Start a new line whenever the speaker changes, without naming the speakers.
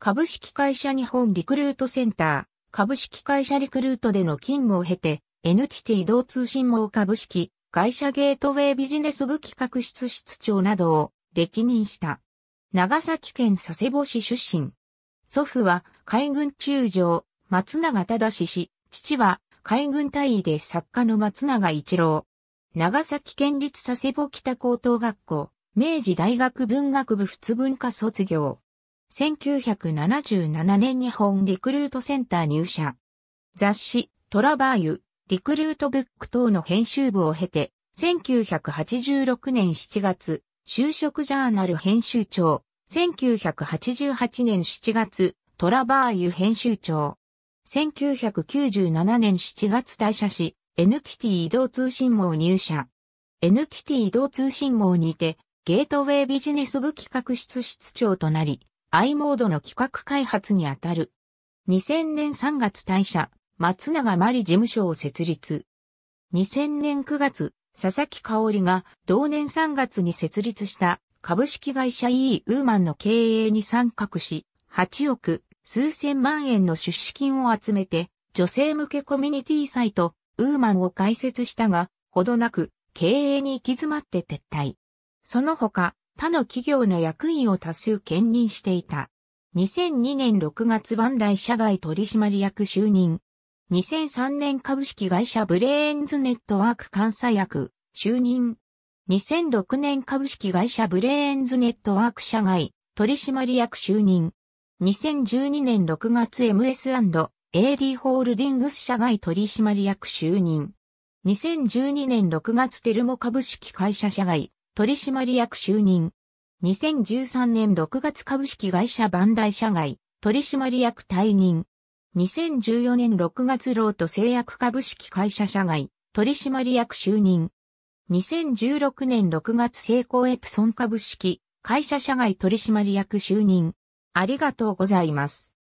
株式会社日本リクルートセンター、株式会社リクルートでの勤務を経て、NTT 移動通信網株式、会社ゲートウェイビジネス部企画室室長などを歴任した。長崎県佐世保市出身。祖父は海軍中将、松永忠氏、父は海軍大尉で作家の松永一郎。長崎県立佐世保北高等学校、明治大学文学部仏文化卒業。1977年日本リクルートセンター入社。雑誌、トラバーユ、リクルートブック等の編集部を経て、1986年7月、就職ジャーナル編集長、1988年7月、トラバーユ編集長。1997年7月退社し、NTT 移動通信網入社。NTT 移動通信網にて、ゲートウェイビジネス部企画室室長となり、i モードの企画開発にあたる。2000年3月退社、松永真理事務所を設立。2000年9月、佐々木香織が同年3月に設立した株式会社 E ウーマンの経営に参画し、8億数千万円の出資金を集めて、女性向けコミュニティサイト、ウーマンを開設したが、ほどなく、経営に行き詰まって撤退。その他、他の企業の役員を多数兼任していた。2002年6月バンダイ社外取締役就任。2003年株式会社ブレーンズネットワーク監査役就任。2006年株式会社ブレーンズネットワーク社外取締役就任。2012年6月 MS&AD ホールディングス社外取締役就任。2012年6月テルモ株式会社社外取締役就任。2013年6月株式会社バンダイ社外、取締役退任。2014年6月ロート製薬株式会社社外、取締役就任。2016年6月成功エプソン株式会社社外取締役就任。ありがとうございます。